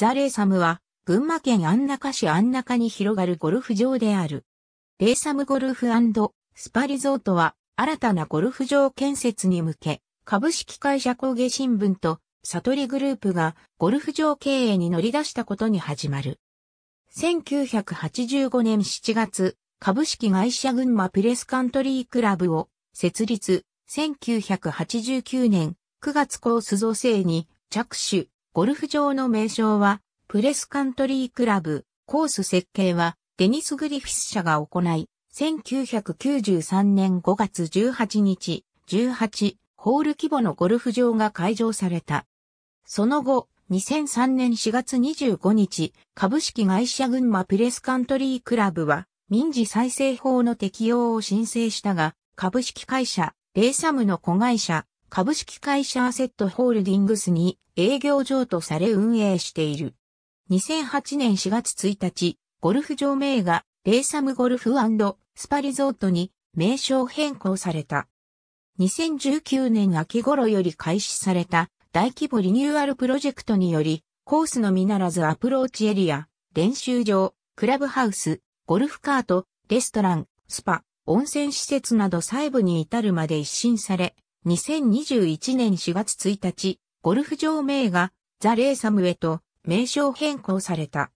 ザ・レーサムは、群馬県安中市安中に広がるゴルフ場である。レーサムゴルフスパリゾートは、新たなゴルフ場建設に向け、株式会社工芸新聞と、悟りグループが、ゴルフ場経営に乗り出したことに始まる。1985年7月、株式会社群馬プレスカントリークラブを設立、1989年9月コース造成に着手、ゴルフ場の名称は、プレスカントリークラブ、コース設計は、デニス・グリフィス社が行い、1993年5月18日、18ホール規模のゴルフ場が開場された。その後、2003年4月25日、株式会社群馬プレスカントリークラブは、民事再生法の適用を申請したが、株式会社、レイサムの子会社、株式会社アセットホールディングスに営業場とされ運営している。2008年4月1日、ゴルフ場名がレイサムゴルフスパリゾートに名称変更された。2019年秋頃より開始された大規模リニューアルプロジェクトにより、コースのみならずアプローチエリア、練習場、クラブハウス、ゴルフカート、レストラン、スパ、温泉施設など細部に至るまで一新され、2021年4月1日、ゴルフ場名がザ・レーサムへと名称変更された。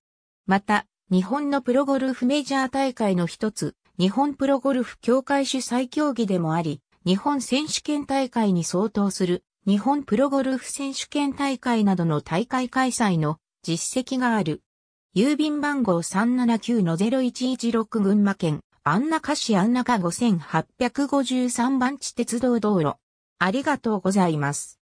また、日本のプロゴルフメジャー大会の一つ、日本プロゴルフ協会主催競技でもあり、日本選手権大会に相当する日本プロゴルフ選手権大会などの大会開催の実績がある。郵便番号379-0116群馬県、安中市安中5853番地鉄道道路。ありがとうございます。